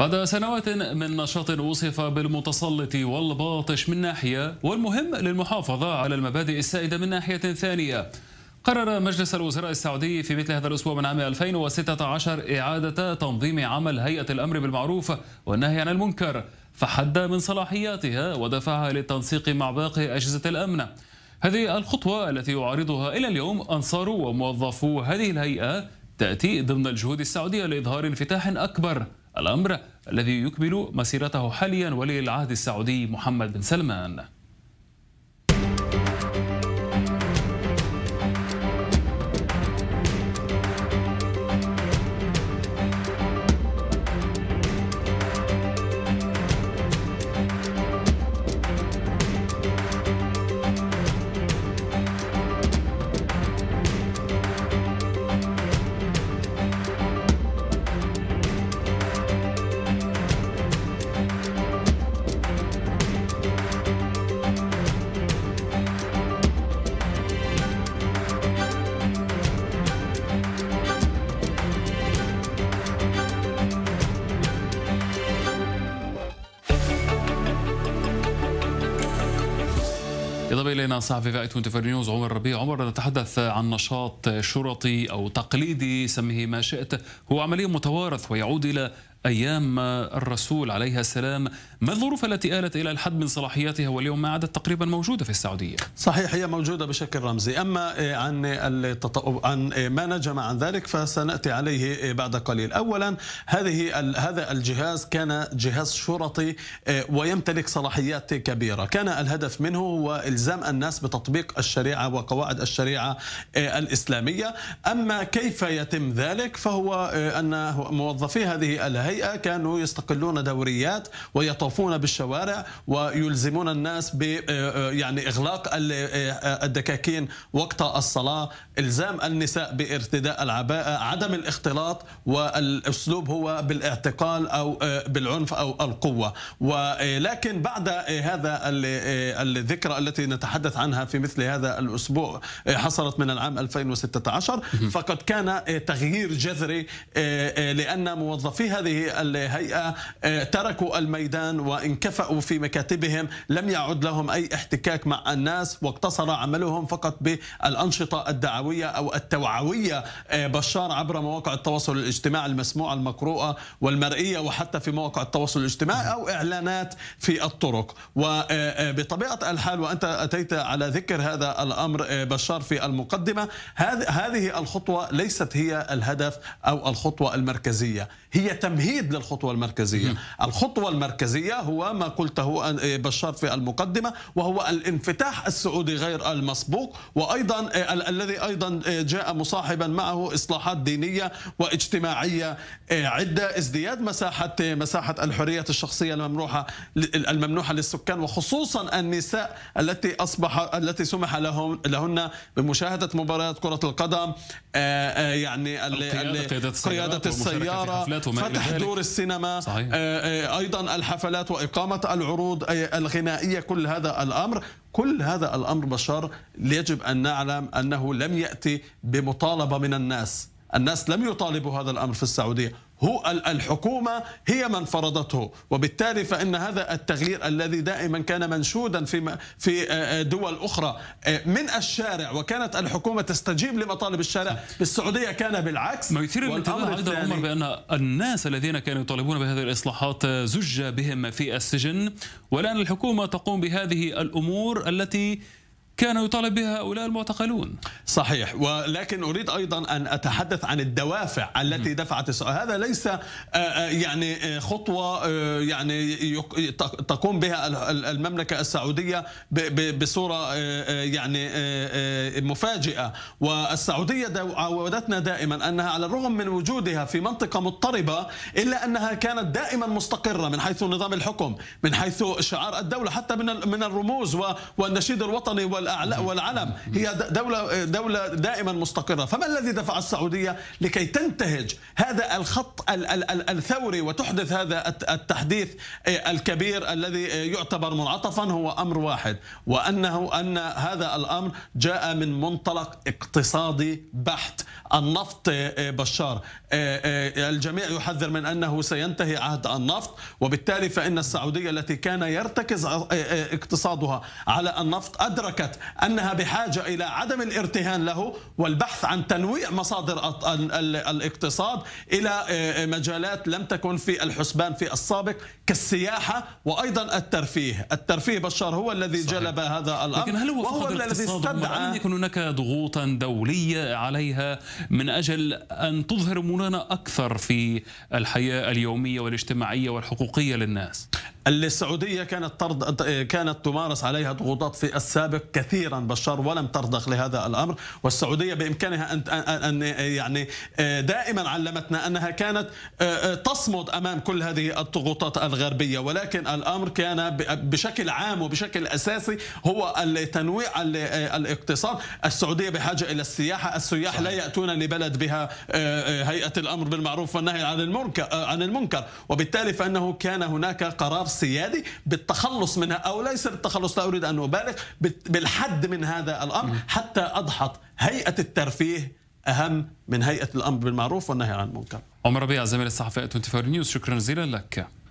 بعد سنوات من نشاط وصف بالمتسلط والباطش من ناحية والمهم للمحافظة على المبادئ السائدة من ناحية ثانية قرر مجلس الوزراء السعودي في مثل هذا الأسبوع من عام 2016 إعادة تنظيم عمل هيئة الأمر بالمعروف والنهي عن المنكر فحد من صلاحياتها ودفعها للتنسيق مع باقي أجهزة الأمن هذه الخطوة التي يعارضها إلى اليوم أنصار وموظفو هذه الهيئة تأتي ضمن الجهود السعودية لإظهار انفتاح أكبر الأمر الذي يكمل مسيرته حاليا ولي العهد السعودي محمد بن سلمان انضم الينا صحفي فئه تونتي نيوز عمر ربيع عمر نتحدث عن نشاط شرطي او تقليدي سميه ما شئت هو عمليه متوارث ويعود الى أيام الرسول عليه السلام ما الظروف التي آلت إلى الحد من صلاحياتها واليوم ما عادت تقريبا موجودة في السعودية صحيح هي موجودة بشكل رمزي أما عن عن ما نجم عن ذلك فسنأتي عليه بعد قليل أولا هذه هذا الجهاز كان جهاز شرطي آه، ويمتلك صلاحيات كبيرة كان الهدف منه هو إلزام الناس بتطبيق الشريعة وقواعد الشريعة آه، الإسلامية أما كيف يتم ذلك فهو آه، أن موظفي هذه الهيئة الهيئة كانوا يستقلون دوريات ويطوفون بالشوارع ويلزمون الناس ب آه، آه، يعني إغلاق آه، الدكاكين وقت الصلاة إلزام النساء بارتداء العباءة عدم الاختلاط والأسلوب هو بالاعتقال أو بالعنف أو القوة ولكن بعد هذا الذكرى التي نتحدث عنها في مثل هذا الأسبوع حصلت من العام 2016 فقد كان تغيير جذري لأن موظفي هذه للهيئة آه، تركوا الميدان وانكفأوا في مكاتبهم لم يعد لهم أي احتكاك مع الناس واقتصر عملهم فقط بالأنشطة الدعوية أو التوعوية آه، بشار عبر مواقع التواصل الاجتماعي المسموعة المقروءة والمرئية وحتى في مواقع التواصل الاجتماعي أو إعلانات في الطرق وبطبيعة آه، الحال وأنت أتيت على ذكر هذا الأمر بشار في المقدمة هذه الخطوة ليست هي الهدف أو الخطوة المركزية هي تمهيد تمهيد للخطوة المركزية الخطوة المركزية هو ما قلته إيه، بشار في المقدمة وهو الانفتاح السعودي غير المسبوق وأيضا إيه، الذي أيضا إيه، جاء مصاحبا معه إصلاحات دينية واجتماعية عدة ازدياد مساحة مساحة الحريات الشخصية الممنوحة الممنوحة للسكان وخصوصا النساء التي أصبح التي سمح لهم لهن بمشاهدة مباريات كرة القدم يعني قيادة السيارة فتح دور السينما صحيح. آه، آه، ايضا الحفلات واقامه العروض آه، الغنائيه كل هذا الامر كل هذا الامر بشار يجب ان نعلم انه لم ياتي بمطالبه من الناس الناس لم يطالبوا هذا الامر في السعوديه هو الحكومة هي من فرضته وبالتالي فإن هذا التغيير الذي دائما كان منشودا في في آه، آه، دول أخرى آه، من الشارع وكانت الحكومة تستجيب لمطالب الشارع بالسعودية كان بالعكس ما يثير الانتباه أيضا عمر بأن الناس الذين كانوا يطالبون بهذه الإصلاحات زج بهم في السجن والآن الحكومة تقوم بهذه الأمور التي كان يطالب بها هؤلاء المعتقلون صحيح ولكن أريد أيضا أن أتحدث عن الدوافع التي دفعت السؤال. هذا ليس آه، آه، يعني آه، خطوة يعني تقوم بها المملكة السعودية بصورة يعني مفاجئة والسعودية عودتنا دائما أنها على الرغم من وجودها في منطقة مضطربة إلا أنها كانت دائما مستقرة من حيث نظام الحكم من حيث شعار الدولة حتى من الرموز والنشيد الوطني وال والعلم هي دولة دولة دائما مستقرة فما الذي دفع السعودية لكي تنتهج هذا الخط الثوري وتحدث هذا التحديث آه، الكبير الذي يعتبر منعطفا هو أمر واحد وأنه أن هذا الأمر جاء من منطلق اقتصادي بحت النفط آه، بشار آه، الجميع يحذر من أنه سينتهي عهد النفط وبالتالي فإن السعودية التي كان يرتكز اقتصادها على النفط أدركت أنها بحاجة إلى عدم الارتهان له والبحث عن تنويع مصادر الاقتصاد إلى آه، مجالات لم تكن في الحسبان في السابق كالسياحة وأيضا الترفيه الترفيه بشار هو الذي صحيح. جلب هذا الأمر لكن هل هو, وهو الذي استدعى لم يكن هناك ضغوطا دولية عليها من أجل أن تظهر مولانا أكثر في الحياة اليومية والاجتماعية والحقوقية للناس السعوديه كانت طرد كانت تمارس عليها ضغوطات في السابق كثيرا بشار ولم ترضخ لهذا الامر والسعوديه بامكانها ان ان يعني آه، دائما علمتنا انها كانت آه، آه، تصمد امام كل هذه الضغوطات الغربيه ولكن الامر كان بشكل عام وبشكل اساسي هو تنويع الاقتصاد السعوديه بحاجه الى السياحه السياح صحيح. لا ياتون لبلد بها هيئه الامر بالمعروف والنهي عن المنكر عن المنكر وبالتالي فانه كان هناك قرار السيادي بالتخلص منها أو ليس بالتخلص لا أريد أن أبالغ بالحد من هذا الأمر حتى اضحط هيئة الترفيه أهم من هيئة الأمر بالمعروف والنهي عن المنكر عمر ربيع زميل الصحفي 24 نيوز شكرا جزيلا لك